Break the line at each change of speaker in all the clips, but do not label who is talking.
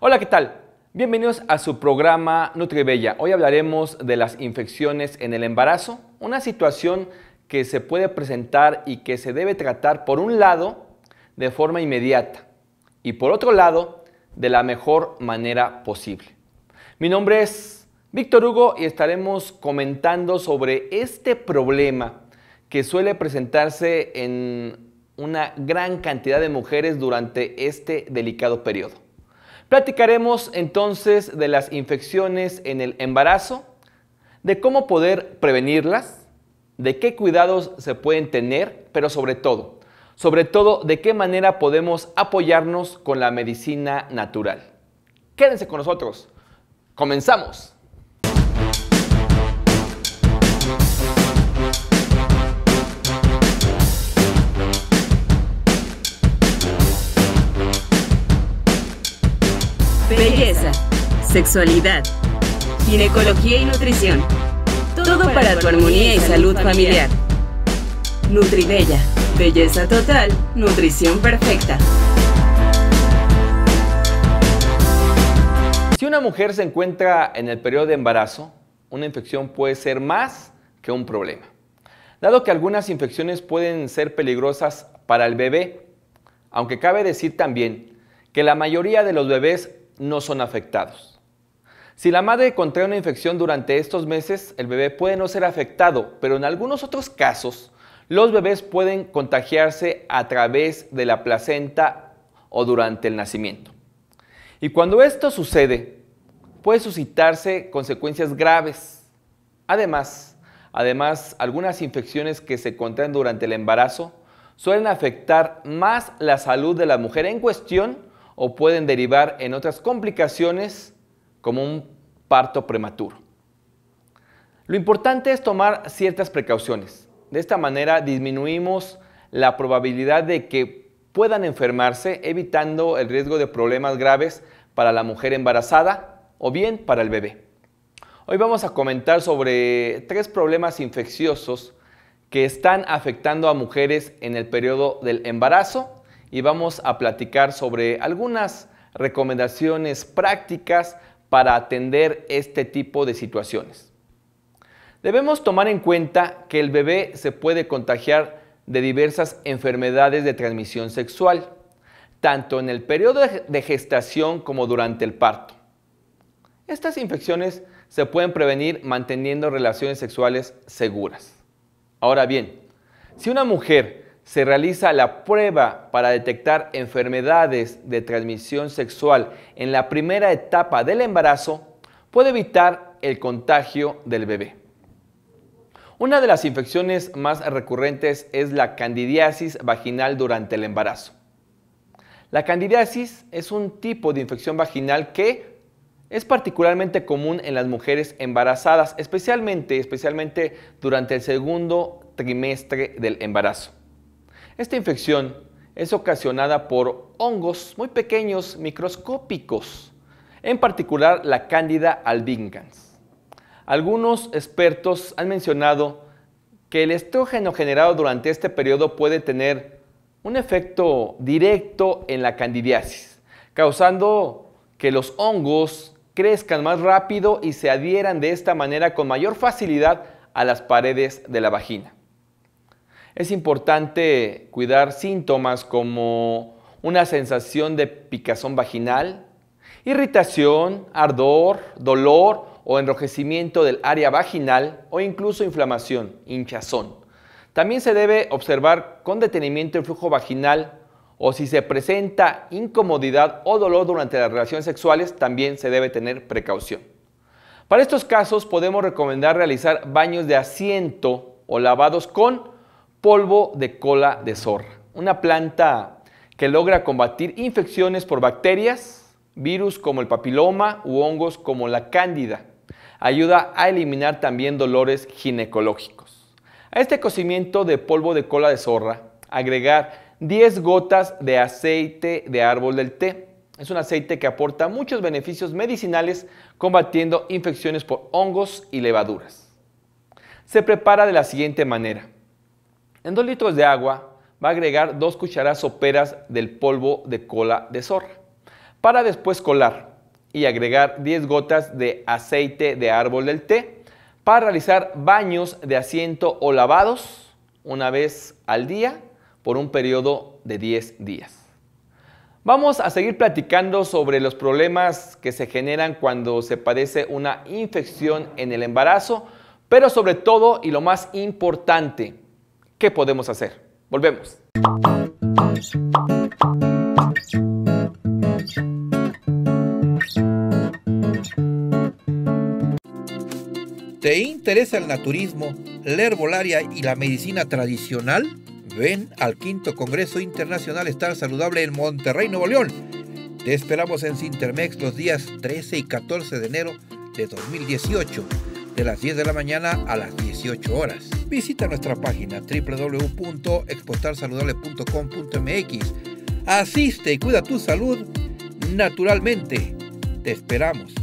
Hola, ¿qué tal? Bienvenidos a su programa NutriBella. Hoy hablaremos de las infecciones en el embarazo, una situación que se puede presentar y que se debe tratar por un lado de forma inmediata y por otro lado de la mejor manera posible. Mi nombre es Víctor Hugo y estaremos comentando sobre este problema que suele presentarse en una gran cantidad de mujeres durante este delicado periodo. Platicaremos entonces de las infecciones en el embarazo, de cómo poder prevenirlas, de qué cuidados se pueden tener, pero sobre todo, sobre todo de qué manera podemos apoyarnos con la medicina natural. Quédense con nosotros. Comenzamos. belleza, sexualidad, ginecología y nutrición. Todo para tu armonía y salud familiar. Nutribella, belleza total, nutrición perfecta. Si una mujer se encuentra en el periodo de embarazo, una infección puede ser más que un problema. Dado que algunas infecciones pueden ser peligrosas para el bebé, aunque cabe decir también que la mayoría de los bebés no son afectados. Si la madre contrae una infección durante estos meses, el bebé puede no ser afectado, pero en algunos otros casos, los bebés pueden contagiarse a través de la placenta o durante el nacimiento. Y cuando esto sucede, puede suscitarse consecuencias graves. Además, además algunas infecciones que se contraen durante el embarazo suelen afectar más la salud de la mujer en cuestión o pueden derivar en otras complicaciones como un parto prematuro. Lo importante es tomar ciertas precauciones. De esta manera disminuimos la probabilidad de que puedan enfermarse, evitando el riesgo de problemas graves para la mujer embarazada o bien para el bebé. Hoy vamos a comentar sobre tres problemas infecciosos que están afectando a mujeres en el periodo del embarazo y vamos a platicar sobre algunas recomendaciones prácticas para atender este tipo de situaciones. Debemos tomar en cuenta que el bebé se puede contagiar de diversas enfermedades de transmisión sexual, tanto en el periodo de gestación como durante el parto. Estas infecciones se pueden prevenir manteniendo relaciones sexuales seguras. Ahora bien, si una mujer se realiza la prueba para detectar enfermedades de transmisión sexual en la primera etapa del embarazo, puede evitar el contagio del bebé. Una de las infecciones más recurrentes es la candidiasis vaginal durante el embarazo. La candidiasis es un tipo de infección vaginal que es particularmente común en las mujeres embarazadas, especialmente, especialmente durante el segundo trimestre del embarazo. Esta infección es ocasionada por hongos muy pequeños, microscópicos, en particular la cándida albicans. Algunos expertos han mencionado que el estrógeno generado durante este periodo puede tener un efecto directo en la candidiasis, causando que los hongos crezcan más rápido y se adhieran de esta manera con mayor facilidad a las paredes de la vagina es importante cuidar síntomas como una sensación de picazón vaginal, irritación, ardor, dolor o enrojecimiento del área vaginal o incluso inflamación, hinchazón. También se debe observar con detenimiento el flujo vaginal o si se presenta incomodidad o dolor durante las relaciones sexuales, también se debe tener precaución. Para estos casos podemos recomendar realizar baños de asiento o lavados con polvo de cola de zorra, una planta que logra combatir infecciones por bacterias, virus como el papiloma u hongos como la cándida. Ayuda a eliminar también dolores ginecológicos. A este cocimiento de polvo de cola de zorra, agregar 10 gotas de aceite de árbol del té. Es un aceite que aporta muchos beneficios medicinales combatiendo infecciones por hongos y levaduras. Se prepara de la siguiente manera. En 2 litros de agua va a agregar 2 cucharadas soperas del polvo de cola de zorra para después colar y agregar 10 gotas de aceite de árbol del té para realizar baños de asiento o lavados una vez al día por un periodo de 10 días. Vamos a seguir platicando sobre los problemas que se generan cuando se padece una infección en el embarazo, pero sobre todo y lo más importante, ¿Qué podemos hacer? Volvemos. ¿Te interesa el naturismo, la herbolaria y la medicina tradicional? Ven al quinto Congreso Internacional Estar Saludable en Monterrey, Nuevo León. Te esperamos en Sintermex los días 13 y 14 de enero de 2018 de las 10 de la mañana a las 18 horas. Visita nuestra página www.exportarsaludable.com.mx Asiste y cuida tu salud naturalmente. Te esperamos.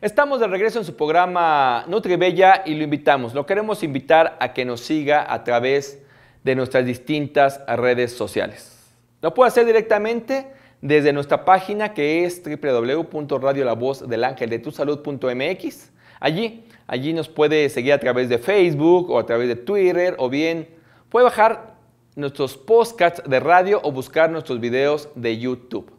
Estamos de regreso en su programa Nutribella y lo invitamos. Lo queremos invitar a que nos siga a través de de nuestras distintas redes sociales. Lo puede hacer directamente desde nuestra página que es www.radiolavozdelangeldetusalud.mx. Allí, allí nos puede seguir a través de Facebook o a través de Twitter o bien puede bajar nuestros podcasts de radio o buscar nuestros videos de YouTube.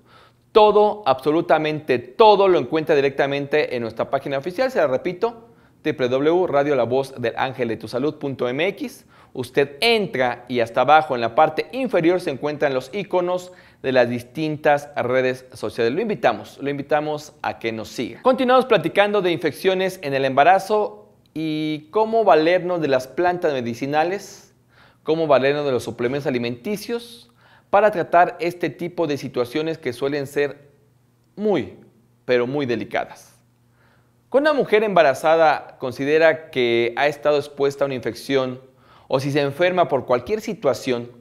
Todo, absolutamente todo lo encuentra directamente en nuestra página oficial, se la repito, www.radiolavozdelangeldetusalud.mx Usted entra y hasta abajo en la parte inferior se encuentran los iconos de las distintas redes sociales. Lo invitamos, lo invitamos a que nos siga. Continuamos platicando de infecciones en el embarazo y cómo valernos de las plantas medicinales, cómo valernos de los suplementos alimenticios para tratar este tipo de situaciones que suelen ser muy, pero muy delicadas. Cuando una mujer embarazada considera que ha estado expuesta a una infección o si se enferma por cualquier situación,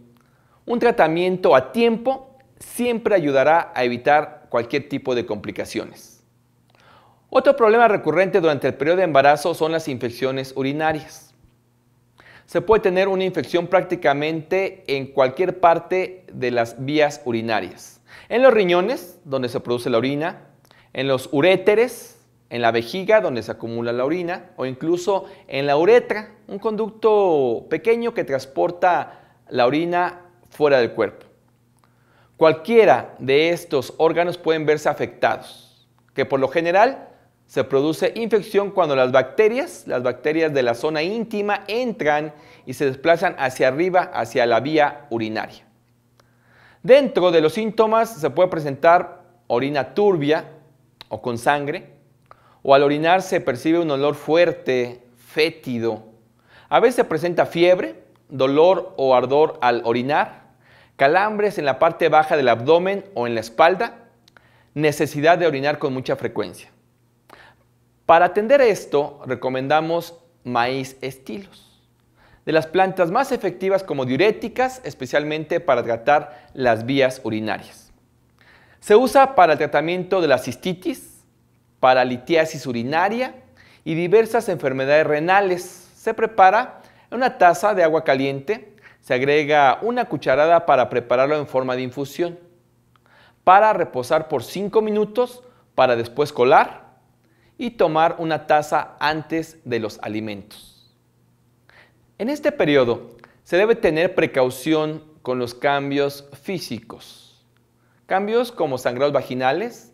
un tratamiento a tiempo siempre ayudará a evitar cualquier tipo de complicaciones. Otro problema recurrente durante el periodo de embarazo son las infecciones urinarias. Se puede tener una infección prácticamente en cualquier parte de las vías urinarias. En los riñones, donde se produce la orina, en los uréteres, en la vejiga donde se acumula la orina o incluso en la uretra, un conducto pequeño que transporta la orina fuera del cuerpo. Cualquiera de estos órganos pueden verse afectados, que por lo general se produce infección cuando las bacterias, las bacterias de la zona íntima entran y se desplazan hacia arriba, hacia la vía urinaria. Dentro de los síntomas se puede presentar orina turbia o con sangre, o al orinar se percibe un olor fuerte, fétido. A veces presenta fiebre, dolor o ardor al orinar, calambres en la parte baja del abdomen o en la espalda, necesidad de orinar con mucha frecuencia. Para atender esto, recomendamos maíz estilos de las plantas más efectivas como diuréticas, especialmente para tratar las vías urinarias. Se usa para el tratamiento de la cistitis, litiasis urinaria y diversas enfermedades renales. Se prepara en una taza de agua caliente, se agrega una cucharada para prepararlo en forma de infusión, para reposar por 5 minutos para después colar y tomar una taza antes de los alimentos. En este periodo se debe tener precaución con los cambios físicos. Cambios como sangrados vaginales,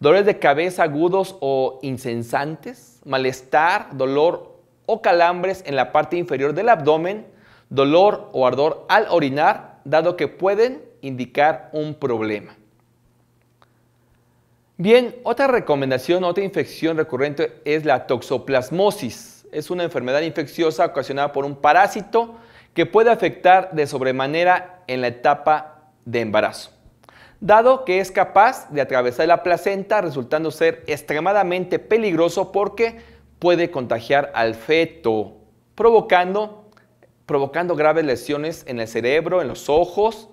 dolores de cabeza agudos o insensantes, malestar, dolor o calambres en la parte inferior del abdomen, dolor o ardor al orinar, dado que pueden indicar un problema. Bien, otra recomendación, otra infección recurrente es la toxoplasmosis. Es una enfermedad infecciosa ocasionada por un parásito que puede afectar de sobremanera en la etapa de embarazo dado que es capaz de atravesar la placenta, resultando ser extremadamente peligroso porque puede contagiar al feto, provocando, graves lesiones en el cerebro, en los ojos,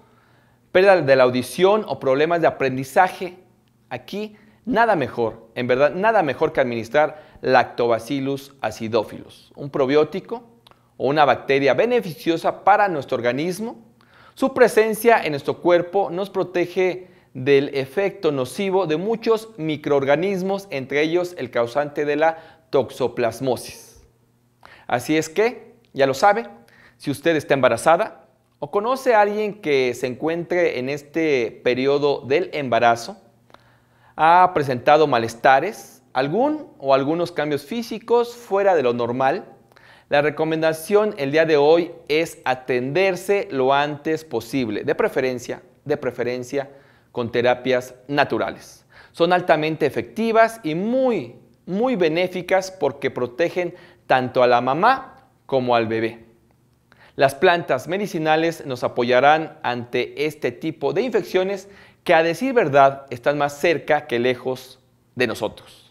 pérdida de la audición o problemas de aprendizaje. Aquí nada mejor, en verdad, nada mejor que administrar Lactobacillus acidophilus, un probiótico o una bacteria beneficiosa para nuestro organismo su presencia en nuestro cuerpo nos protege del efecto nocivo de muchos microorganismos, entre ellos el causante de la toxoplasmosis. Así es que, ya lo sabe, si usted está embarazada o conoce a alguien que se encuentre en este periodo del embarazo, ha presentado malestares, algún o algunos cambios físicos fuera de lo normal, la recomendación el día de hoy es atenderse lo antes posible, de preferencia, de preferencia con terapias naturales. Son altamente efectivas y muy, muy benéficas porque protegen tanto a la mamá como al bebé. Las plantas medicinales nos apoyarán ante este tipo de infecciones que a decir verdad están más cerca que lejos de nosotros.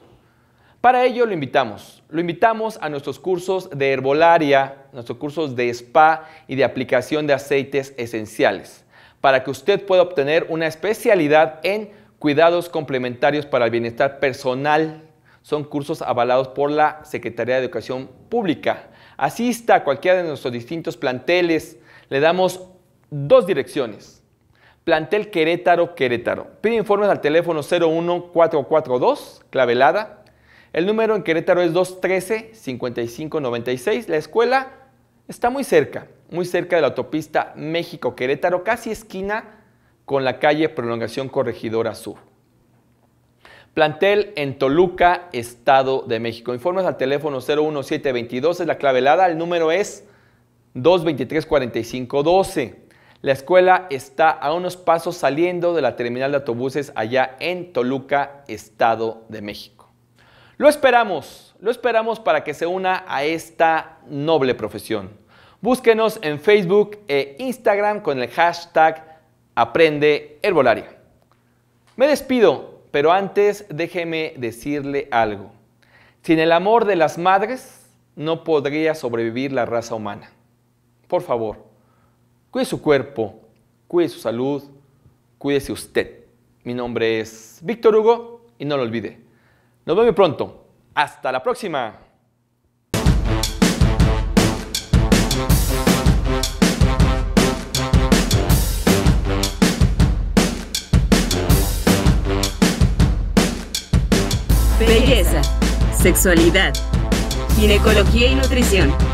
Para ello lo invitamos. Lo invitamos a nuestros cursos de herbolaria, nuestros cursos de spa y de aplicación de aceites esenciales, para que usted pueda obtener una especialidad en cuidados complementarios para el bienestar personal. Son cursos avalados por la Secretaría de Educación Pública. Asista a cualquiera de nuestros distintos planteles. Le damos dos direcciones. Plantel Querétaro Querétaro. Pide informes al teléfono 01442, clavelada el número en Querétaro es 213-5596. La escuela está muy cerca, muy cerca de la autopista México-Querétaro, casi esquina con la calle Prolongación Corregidora Sur. Plantel en Toluca, Estado de México. Informes al teléfono 01722, es la clave clavelada. El número es 223-4512. La escuela está a unos pasos saliendo de la terminal de autobuses allá en Toluca, Estado de México. Lo esperamos, lo esperamos para que se una a esta noble profesión. Búsquenos en Facebook e Instagram con el hashtag Aprende Herbolaria. Me despido, pero antes déjeme decirle algo. Sin el amor de las madres no podría sobrevivir la raza humana. Por favor, cuide su cuerpo, cuide su salud, cuídese usted. Mi nombre es Víctor Hugo y no lo olvide. Nos vemos pronto. Hasta la próxima. Belleza, sexualidad, ginecología y nutrición.